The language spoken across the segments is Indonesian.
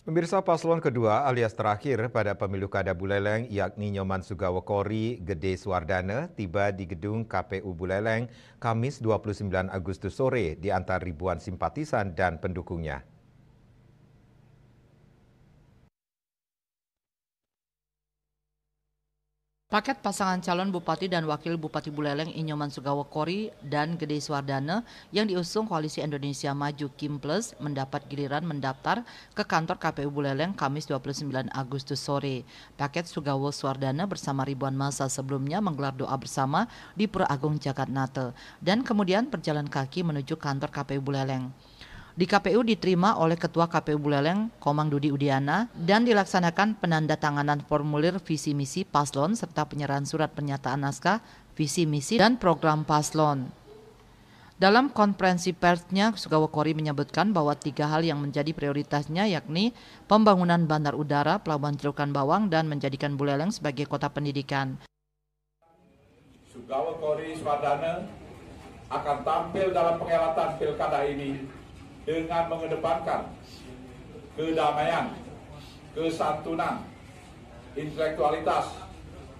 Pemirsa paslon kedua alias terakhir pada pemilu kada Buleleng yakni Nyoman Sugawo Gede Suardana tiba di gedung KPU Buleleng Kamis 29 Agustus sore di antara ribuan simpatisan dan pendukungnya. Paket pasangan calon Bupati dan Wakil Bupati Buleleng Inyoman Sugawa Kori dan Gede Swardana yang diusung Koalisi Indonesia Maju Kim Plus mendapat giliran mendaftar ke kantor KPU Buleleng Kamis 29 Agustus sore. Paket Sugawa Swardana bersama ribuan masa sebelumnya menggelar doa bersama di Pura Agung Jakarta dan kemudian berjalan kaki menuju kantor KPU Buleleng di KPU diterima oleh Ketua KPU Buleleng Komang Dudi Udiana dan dilaksanakan penandatanganan formulir visi misi paslon serta penyerahan surat pernyataan naskah visi misi dan program paslon. Dalam konferensi persnya, Sugawa Kori menyebutkan bahwa tiga hal yang menjadi prioritasnya yakni pembangunan bandar udara, pelabuhan Celukan Bawang, dan menjadikan Buleleng sebagai kota pendidikan. Sugawa Kori Swadana akan tampil dalam pengelatan pilkada ini dengan mengedepankan kedamaian, kesantunan, intelektualitas,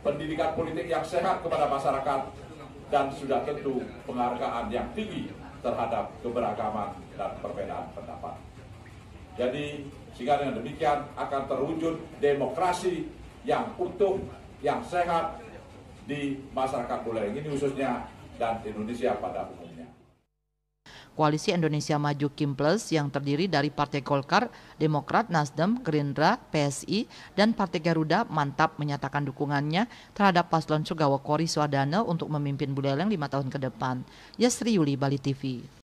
pendidikan politik yang sehat kepada masyarakat, dan sudah tentu penghargaan yang tinggi terhadap keberagaman dan perbedaan pendapat. Jadi, sehingga dengan demikian akan terwujud demokrasi yang utuh, yang sehat di masyarakat Buleleng ini khususnya dan Indonesia pada umumnya. Koalisi Indonesia Maju Kim Plus yang terdiri dari Partai Golkar, Demokrat, Nasdem, Gerindra, PSI, dan Partai Garuda mantap menyatakan dukungannya terhadap paslon Sugawa Kori Swadana untuk memimpin Buleleng lima tahun ke depan. Yasri Yuli, Bali TV.